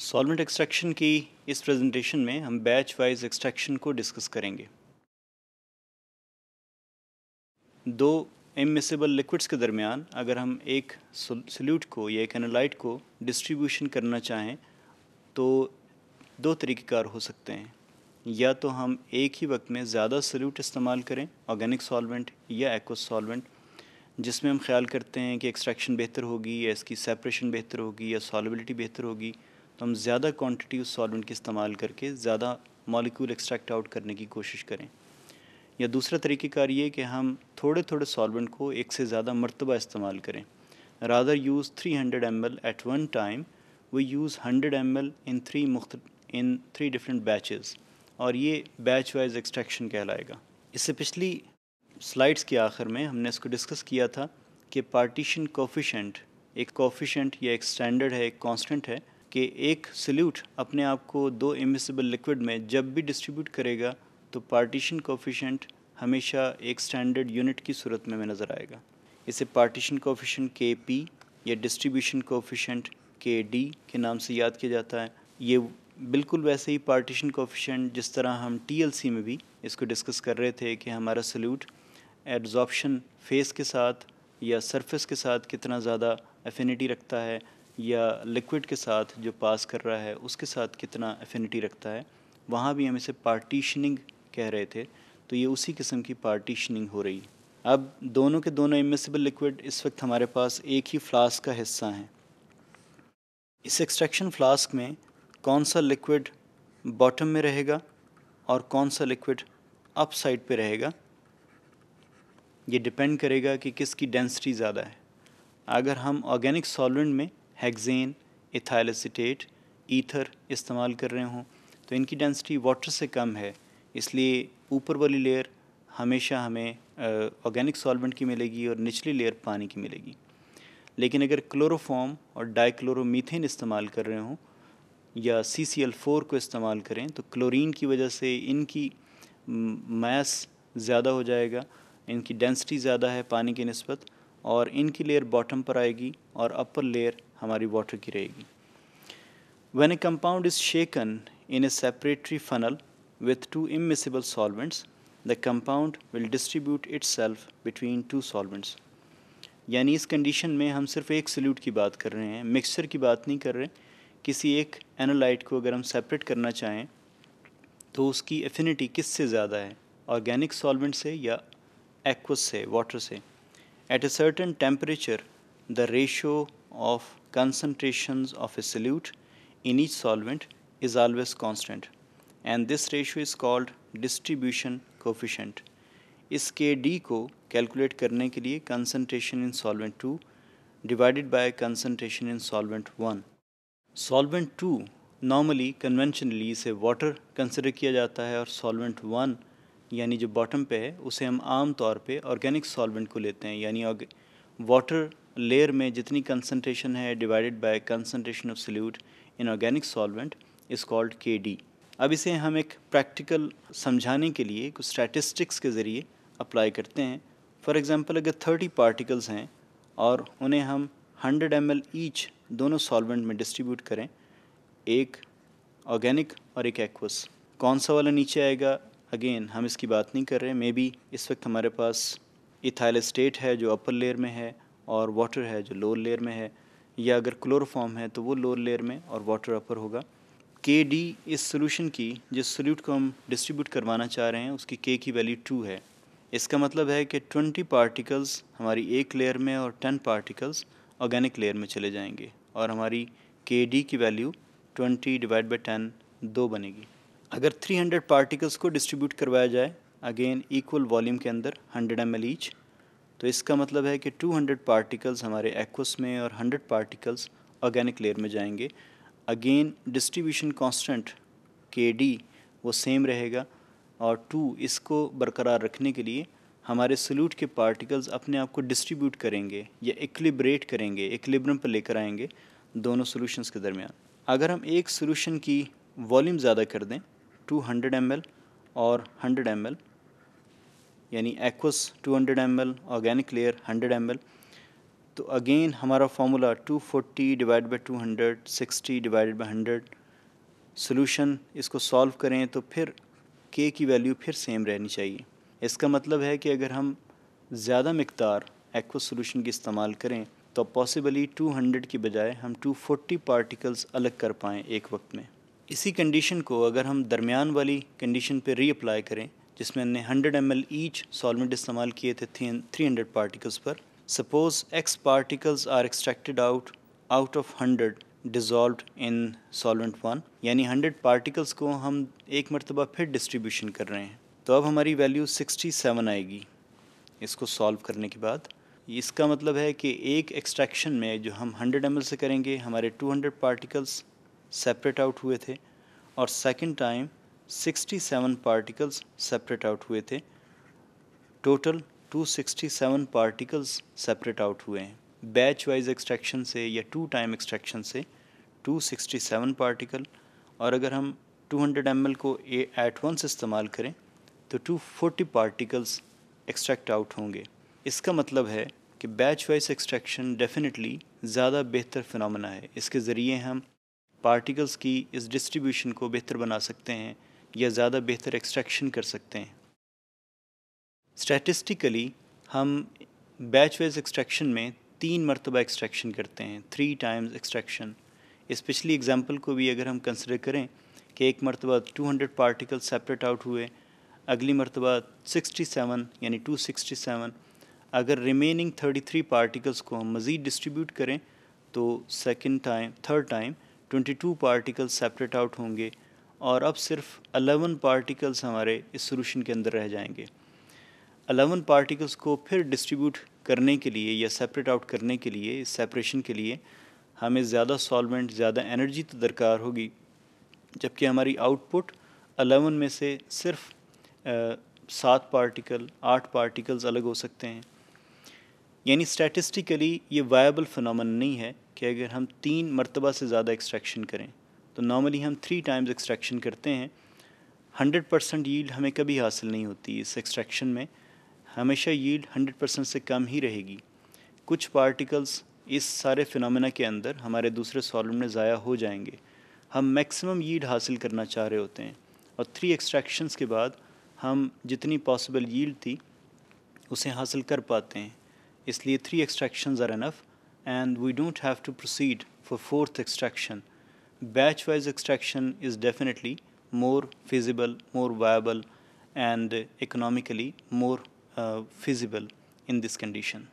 Solvent extraction की इस presentation में हम बैच वाइज एक्सट्रैक्शन को डिस्कस करेंगे दो एमिसेबल लिक्विड्स के दरमियान अगर हम एक सल्यूट को या एक एनालाइट को डिस्ट्रीब्यूशन करना चाहें तो दो तरीक़ेकार हो सकते हैं या तो हम एक ही वक्त में ज़्यादा सल्यूट इस्तेमाल करें ऑर्गेनिक सॉल्वेंट या एक्व सॉल्वेंट जिसमें हम ख्याल करते हैं कि एक्सट्रैक्शन बेहतर होगी या इसकी सेपरेशन बेहतर होगी या सॉलिबिलिटी बेहतर होगी तो हम ज़्यादा क्वांटिटी उस सॉल्वेंट के इस्तेमाल करके ज़्यादा मॉलिक्यूल एक्सट्रैक्ट आउट करने की कोशिश करें या दूसरा तरीक़ेकार ये कि हम थोड़े थोड़े सॉल्वेंट को एक से ज़्यादा मरतबा इस्तेमाल करें rather use three hundred M L at one time we use hundred M L in three मुख्त इन थ्री डिफरेंट बैचेस और ये बैच वाइज एक्सट्रैक्शन कहलाएगा इससे पिछली स्लाइड्स के आखिर में हमने इसको डिस्कस किया था कि पार्टीशन कोफिशेंट एक कोफिशेंट या एक स्टैंडर्ड है एक कॉन्स्टेंट है कि एक सल्यूट अपने आप को दो इमिसिबल लिक्विड में जब भी डिस्ट्रीब्यूट करेगा तो पार्टीशन कोफिशेंट हमेशा एक स्टैंडर्ड यूनिट की सूरत में, में नज़र आएगा इसे पार्टीशन कोफिशेंट के पी या डिस्ट्रीब्यूशन कोफिशेंट के डी के नाम से याद किया जाता है ये बिल्कुल वैसे ही पार्टीशन कोफिशेंट जिस तरह हम टी में भी इसको डिस्कस कर रहे थे कि हमारा सल्यूट एब्जॉर्प्शन फेस के साथ या सरफेस के साथ कितना ज़्यादा एफिनिटी रखता है या लिक्विड के साथ जो पास कर रहा है उसके साथ कितना एफिनिटी रखता है वहाँ भी हम इसे पार्टीशनिंग कह रहे थे तो ये उसी किस्म की पार्टीशनिंग हो रही अब दोनों के दोनों इमिसिबल लिक्विड इस वक्त हमारे पास एक ही फ्लास्क का हिस्सा हैं इस एक्सट्रैक्शन फ्लास्क में कौन सा लिक्विड बॉटम में रहेगा और कौन सा लिक्विड अप साइड पर रहेगा ये डिपेंड करेगा कि किसकी डेंसिटी ज़्यादा है अगर हम ऑर्गेनिक सॉल्वेंट में हेक्सेन इथाइल ईथर इस्तेमाल कर रहे हों तो इनकी डेंसिटी वाटर से कम है इसलिए ऊपर वाली लेयर हमेशा हमें ऑर्गेनिक सॉल्वेंट की मिलेगी और निचली लेयर पानी की मिलेगी लेकिन अगर क्लोरोफॉर्म और डाइक्लोरोमीथेन इस्तेमाल कर रहे हों या सी सी एल फोर को इस्तेमाल करें तो क्लोरीन की वजह से इनकी मैस ज़्यादा हो जाएगा इनकी डेंसिटी ज़्यादा है पानी की नस्बत और इनकी लेयर बॉटम पर आएगी और अपर लेयर हमारी वाटर की रहेगी when a compound is shaken in a separatory funnel with two immiscible solvents the compound will distribute itself between two solvents यानी इस कंडीशन में हम सिर्फ एक सल्यूट की बात कर रहे हैं मिक्सचर की बात नहीं कर रहे किसी एक एनोलाइट को अगर हम सेपरेट करना चाहें तो उसकी एफिनिटी किस से ज़्यादा है ऑर्गेनिक सॉल्वेंट से या एक्वस से वाटर से at a certain temperature the ratio of concentrations of a solute in each solvent is always constant and this ratio is called distribution coefficient. इस के डी को कैलकुलेट करने के लिए concentration in solvent two divided by concentration in solvent one solvent two normally conventionally इसे water consider किया जाता है और सॉल्वेंट वन यानी जो बॉटम पे है उसे हम आम तौर पे ऑर्गेनिक सॉल्वेंट को लेते हैं यानी वाटर लेयर में जितनी कंसनट्रेशन है divided by concentration of solute in organic solvent is called K D अब इसे हम एक प्रैक्टिकल समझाने के लिए कुछ स्टैटिस्टिक्स के ज़रिए अप्लाई करते हैं फॉर एग्ज़ाम्पल अगर थर्टी पार्टिकल्स हैं और उन्हें हम हंड्रेड एम एल ईच दोनों सॉल्वेंट में डिस्ट्रीब्यूट करें एक ऑर्गेनिक और एक एक्वस कौन सा वाला नीचे आएगा अगेन हम इसकी बात नहीं कर रहे मे बी इस वक्त हमारे पास इथाइल स्टेट है जो अपर लेयर में है और वाटर है जो लोअर लेयर में है या अगर क्लोरोफॉर्म है तो वो लोअर लेयर में और वाटर अपर होगा के डी इस सोल्यूशन की जिस सोल्यूट को हम डिस्ट्रीब्यूट करवाना चाह रहे हैं उसकी के की वैल्यू टू है इसका मतलब है कि ट्वेंटी पार्टिकल्स हमारी एक लेयर में और टेन पार्टिकल्स ऑर्गेनिक लेयर में चले जाएंगे और हमारी के डी की value twenty divide by ten दो बनेगी अगर थ्री हंड्रेड पार्टिकल्स को डिस्ट्रीब्यूट करवाया जाए अगेन इक्वल वॉल्यूम के अंदर हंड्रेड एम एल ईच तो इसका मतलब है कि 200 पार्टिकल्स हमारे एक्वस में और 100 पार्टिकल्स ऑर्गेनिक लेयर में जाएंगे again distribution constant K D वो सेम रहेगा और टू इसको बरकरार रखने के लिए हमारे सल्यूट के पार्टिकल्स अपने आप को डिस्ट्रीब्यूट करेंगे या इक्लिब्रेट करेंगे इक्लिब्रम पर लेकर आएंगे दोनों सोल्यूशंस के दरमियान अगर हम एक सोल्यूशन की वॉल्यूम ज़्यादा कर दें 200 ml और 100 ml यानी aqueous 200 hundred M L organic layer 100 M L तो अगेन हमारा formula 240 forty divide by two hundred sixty divide by hundred solution इसको सॉल्व करें तो फिर के की वैल्यू फिर सेम रहनी चाहिए इसका मतलब है कि अगर हम ज़्यादा मकदार एक्वस सोल्यूशन की इस्तेमाल करें तो पॉसिबली 200 की बजाय हम 240 पार्टिकल्स अलग कर पाएँ एक वक्त में इसी कंडीशन को अगर हम दरमियान वाली कंडीशन पर रीअप्लाई करें जिसमें हमने 100 एम एल ईच सॉलमेंट इस्तेमाल किए थे थ्री हंड्रेड पार्टिकल्स पर suppose X particles are extracted out out of hundred dissolve in solvent one यानी हंड्रेड पार्टिकल्स को हम एक मरतबा फिर डिस्ट्रीब्यूशन कर रहे हैं तो अब हमारी वैल्यू सिक्सटी सेवन आएगी इसको सॉल्व करने के बाद इसका मतलब है कि एक एक्सट्रैक्शन में जो हम हंड्रेड एम से करेंगे हमारे two hundred particles separate out हुए थे और second time 67 particles separate out हुए थे टोटल 267 पार्टिकल्स सेपरेट आउट हुए हैं बैच वाइज एक्सट्रैक्शन से या टू टाइम एक्सट्रैक्शन से 267 पार्टिकल और अगर हम 200 हंड्रेड को एट वंस इस्तेमाल करें तो 240 पार्टिकल्स एक्सट्रैक्ट आउट होंगे इसका मतलब है कि बैच वाइज एक्सट्रैक्शन डेफिनेटली ज़्यादा बेहतर फिनमिना है इसके ज़रिए हम पार्टिकल्स की इस डिस्ट्रीब्यूशन को बेहतर बना सकते हैं या ज़्यादा बेहतर एक्सट्रैक्शन कर सकते हैं स्टैटिस्टिकली हम बैच वाइज एक्सट्रैक्शन में तीन मरतबा एक्सट्रैक्शन करते हैं थ्री टाइम्स एक्सट्रैक्शन इस पिछली एग्ज़ाम्पल को भी अगर हम कंसिडर करें कि एक मरतबा 200 पार्टिकल सेपरेट आउट हुए अगली मरतबा 67 यानी 267 अगर रिमेनिंग 33 पार्टिकल्स को हम मज़ीद डिस्ट्रीब्यूट करें तो second time third time 22 particle separate out होंगे और अब सिर्फ अलेवन पार्टिकल्स हमारे इस सोलूशन के अंदर रह जाएंगे अलेवन पार्टिकल्स को फिर डिस्ट्रीब्यूट करने के लिए या सेपरेट आउट करने के लिए इस सेपरेशन के लिए हमें ज़्यादा सॉलमेंट ज़्यादा एनर्जी तो दरकार होगी जबकि हमारी आउटपुट अलेवन में से सिर्फ सात पार्टिकल आठ पार्टिकल्स अलग हो सकते हैं यानी स्टैटिस्टिकली ये वायबल फिनमन नहीं है कि अगर हम तीन मरतबा से ज़्यादा एक्सट्रैक्शन करें तो नॉर्मली हम थ्री टाइम्स एक्सट्रैक्शन करते हैं हंड्रेड परसेंट यील्ड हमें कभी हासिल नहीं होती इस एक्सट्रैक्शन में हमेशा यील्ड हंड्रेड परसेंट से कम ही रहेगी कुछ पार्टिकल्स इस सारे फिनोमेना के अंदर हमारे दूसरे सॉल्व में ज़ाया हो जाएंगे हम मैक्सिमम यील्ड हासिल करना चाह रहे होते हैं और थ्री एक्सट्रैक्शंस के बाद हम जितनी पॉसिबल यील्ड थी उसे हासिल कर पाते हैं इसलिए three extractions are enough and we don't have to proceed for fourth extraction batch wise extraction is definitely more feasible, more viable, and economically more uh, feasible in this condition.